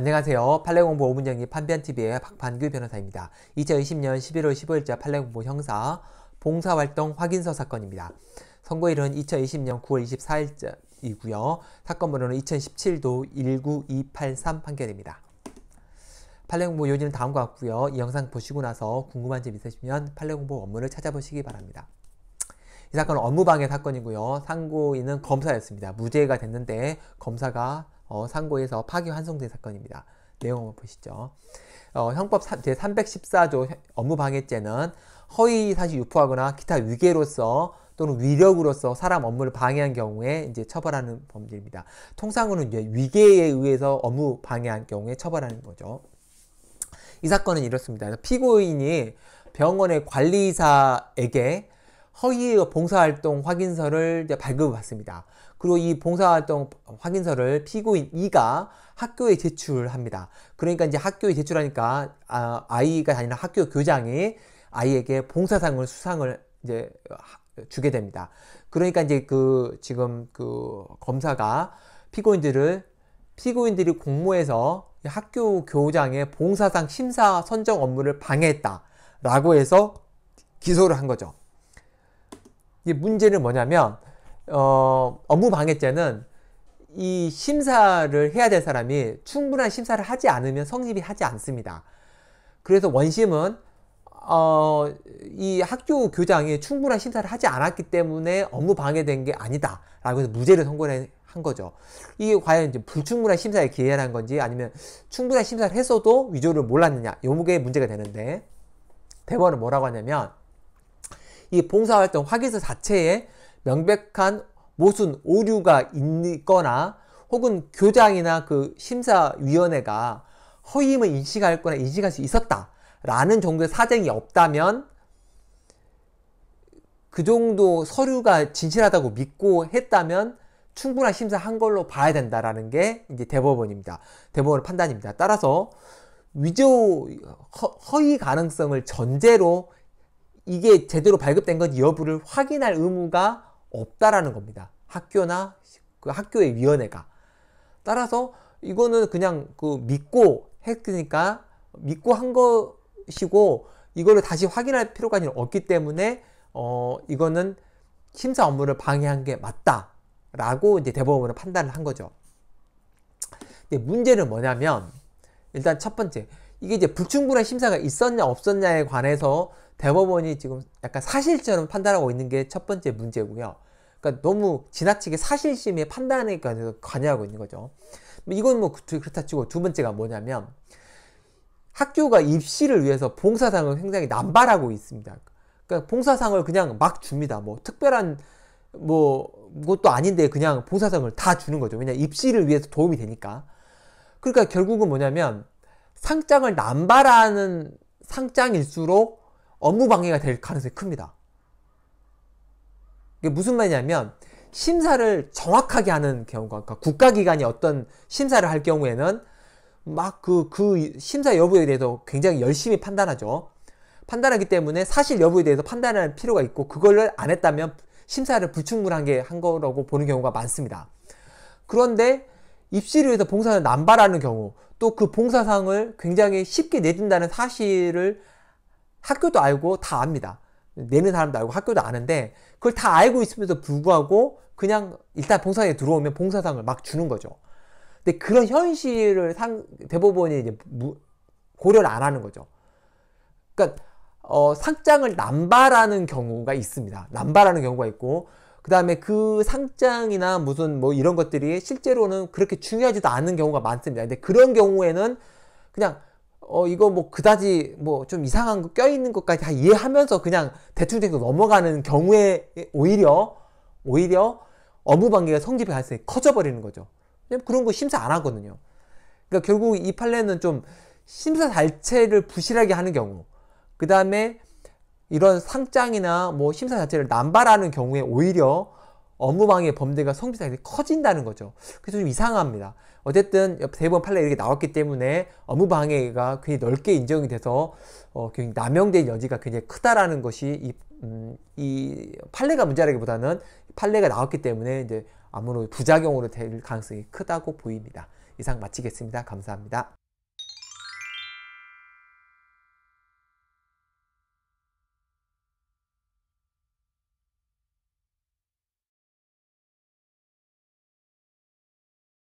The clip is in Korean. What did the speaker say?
안녕하세요. 판례공부 5문정리 판변TV의 박판규 변호사입니다. 2020년 11월 15일자 판례공부 형사 봉사활동 확인서 사건입니다. 선고일은 2020년 9월 24일이고요. 사건 번호는 2017도 19283 판결입니다. 판례공부 요지는 다음과 같고요. 이 영상 보시고 나서 궁금한 점 있으시면 판례공부 원문을 찾아보시기 바랍니다. 이 사건은 업무방해 사건이고요. 상고인은 검사였습니다. 무죄가 됐는데 검사가 어, 상고에서 파기환송된 사건입니다. 내용을 보시죠. 어, 형법 제314조 업무방해죄는 허위 사실 유포하거나 기타 위계로서 또는 위력으로서 사람 업무를 방해한 경우에 이제 처벌하는 범죄입니다. 통상으로는 위계에 의해서 업무 방해한 경우에 처벌하는 거죠. 이 사건은 이렇습니다. 피고인이 병원의 관리사에게 허위 봉사활동 확인서를 발급을 받습니다. 그리고 이 봉사활동 확인서를 피고인 이가 학교에 제출합니다. 그러니까 이제 학교에 제출하니까 아, 이가다니는 학교 교장이 아이에게 봉사상을 수상을 이제 주게 됩니다. 그러니까 이제 그 지금 그 검사가 피고인들을 피고인들이 공모해서 학교 교장의 봉사상 심사 선정 업무를 방해했다라고 해서 기소를 한 거죠. 이 문제는 뭐냐면 어, 업무 방해죄는 이 심사를 해야 될 사람이 충분한 심사를 하지 않으면 성립이 하지 않습니다. 그래서 원심은 어, 이 학교 교장이 충분한 심사를 하지 않았기 때문에 업무 방해된 게 아니다. 라고 해서 무죄를 선고한 거죠. 이게 과연 이제 불충분한 심사에 기회라는 건지 아니면 충분한 심사를 했어도 위조를 몰랐느냐. 요게 문제가 되는데, 대법원은 뭐라고 하냐면, 이 봉사활동 확인서 자체에 명백한 모순, 오류가 있거나 혹은 교장이나 그 심사위원회가 허위임을 인식할 거나 인식할 수 있었다. 라는 정도의 사정이 없다면 그 정도 서류가 진실하다고 믿고 했다면 충분한 심사한 걸로 봐야 된다라는 게 이제 대법원입니다. 대법원의 판단입니다. 따라서 위조 허, 위 가능성을 전제로 이게 제대로 발급된 건지 여부를 확인할 의무가 없다라는 겁니다. 학교나 그 학교의 위원회가. 따라서 이거는 그냥 그 믿고 했으니까 믿고 한 것이고 이거를 다시 확인할 필요가 없기 때문에 어 이거는 심사 업무를 방해한 게 맞다라고 이제 대법원은 판단을 한 거죠. 근데 문제는 뭐냐면 일단 첫 번째 이게 이제 불충분한 심사가 있었냐 없었냐에 관해서 대법원이 지금 약간 사실처럼 판단하고 있는 게 첫 번째 문제고요. 그러니까 너무 지나치게 사실심의 판단에 관해서 관여하고 있는 거죠. 뭐 이건 뭐 그렇다 치고 두 번째가 뭐냐면 학교가 입시를 위해서 봉사상을 굉장히 남발하고 있습니다. 그러니까 봉사상을 그냥 막 줍니다. 뭐 특별한 뭐 그것도 아닌데 그냥 봉사상을 다 주는 거죠. 왜냐 입시를 위해서 도움이 되니까. 그러니까 결국은 뭐냐면 상장을 남발하는 상장일수록 업무 방해가 될 가능성이 큽니다. 이게 무슨 말이냐면 심사를 정확하게 하는 경우가 그러니까 국가기관이 어떤 심사를 할 경우에는 막그그 그 심사 여부에 대해서 굉장히 열심히 판단하죠. 판단하기 때문에 사실 여부에 대해서 판단할 필요가 있고 그걸 안 했다면 심사를 불충분한 게 한 거라고 보는 경우가 많습니다. 그런데 입시를 위해서 봉사를 남발하는 경우 또그 봉사상을 굉장히 쉽게 내준다는 사실을 학교도 알고 다 압니다. 내는 사람도 알고 학교도 아는데 그걸 다 알고 있음에도 불구하고 그냥 일단 봉사에 들어오면 봉사상을 막 주는 거죠. 근데 그런 현실을 상, 대법원이 이제 무, 고려를 안 하는 거죠. 그러니까 어, 상장을 남발하는 경우가 있습니다. 남발하는 경우가 있고 그 다음에 그 상장이나 무슨 뭐 이런 것들이 실제로는 그렇게 중요하지도 않은 경우가 많습니다. 근데 그런 경우에는 그냥 어 이거 뭐 그다지 뭐 좀 이상한 거 껴있는 것까지 다 이해하면서 그냥 대충대충 넘어가는 경우에 오히려 오히려 업무관계가 성립이 발생이 커져버리는 거죠. 왜냐면 그런 거 심사 안 하거든요. 그러니까 결국 이 판례는 좀 심사 자체를 부실하게 하는 경우 그 다음에 이런 상장이나 뭐 심사 자체를 남발하는 경우에 오히려 업무방해 범죄가 성비상이 커진다는 거죠. 그래서 좀 이상합니다. 어쨌든 대법원 판례 이렇게 나왔기 때문에 업무방해가 굉장히 넓게 인정이 돼서 어, 굉장히 남용된 여지가 굉장히 크다라는 것이 이, 음, 이 판례가 문제라기보다는 판례가 나왔기 때문에 이제 아무런 부작용으로 될 가능성이 크다고 보입니다. 이상 마치겠습니다. 감사합니다.